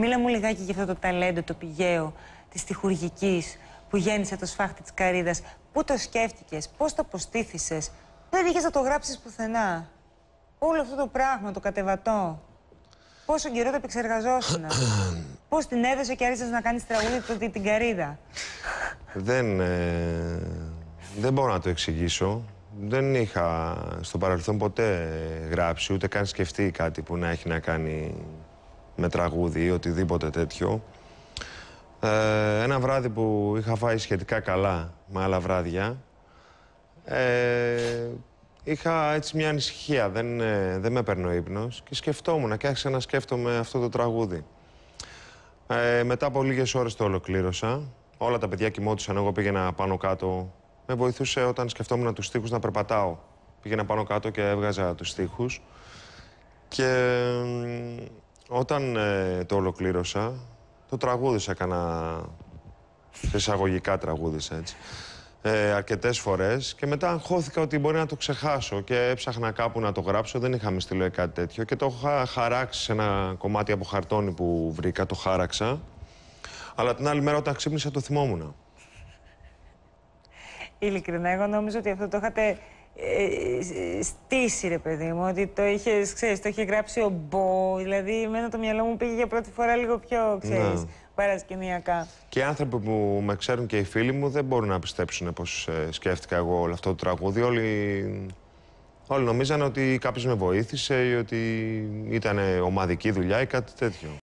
Μίλα μου λιγάκι για αυτό το ταλέντο, το πηγαίο της τυχουργικής που γέννησε το σφάχτη της καρίδα. Πού το σκέφτηκες, πώς το αποστήθησες, δεν είχες να το γράψεις πουθενά. Όλο αυτό το πράγμα, το κατεβατό. Πόσο καιρό το επεξεργαζόσουν. Πώς την έδωσε και άρχισες να κάνεις τραγούδι του την καρίδα. Δεν. Ε, δεν μπορώ να το εξηγήσω. Δεν είχα στο παρελθόν ποτέ γράψει, ούτε καν σκεφτεί κάτι που να έχει να κάνει με τραγούδι ή οτιδήποτε τέτοιο. Ε, ένα βράδυ που είχα φάει σχετικά καλά με άλλα βράδια, ε, είχα έτσι μια ανησυχία, δεν, ε, δεν με παίρνω ο ύπνος και σκεφτόμουν και άρχισα να σκέφτομαι αυτό το τραγούδι. Ε, μετά από λίγες ώρες το ολοκλήρωσα, όλα τα παιδιά κοιμόντουσαν, εγώ πήγαινα πάνω κάτω. Με βοηθούσε όταν σκεφτόμουν τους στίχους να περπατάω. Πήγαινα πάνω κάτω και έβγαζα τους στίχους. Και όταν ε, το ολοκλήρωσα, το τραγούδισα κανένα. Εισαγωγικά τραγούδισα έτσι. Ε, Αρκετές φορές και μετά αγχώθηκα ότι μπορεί να το ξεχάσω και έψαχνα κάπου να το γράψω. Δεν είχαμε στείλει κάτι τέτοιο και το είχα χαράξει σε ένα κομμάτι από χαρτόνι που βρήκα, το χάραξα. Αλλά την άλλη μέρα όταν ξύπνησα το θυμόμουν. Ειλικρινά, εγώ νομίζω ότι αυτό το είχατε ε, ε, στήσει ρε παιδί μου, ότι το είχες, ξέρεις, το είχε γράψει ο Μπό, δηλαδή εμένα το μυαλό μου πήγε για πρώτη φορά λίγο πιο, ξέρεις, ναι. παρασκηνιακά. Και οι άνθρωποι που με ξέρουν και οι φίλοι μου δεν μπορούν να πιστέψουν πως ε, σκέφτηκα εγώ όλο αυτό το τραγούδι, όλοι... Όλοι νομίζανε ότι κάποιος με βοήθησε ή ότι ήταν ομαδική δουλειά ή κάτι τέτοιο.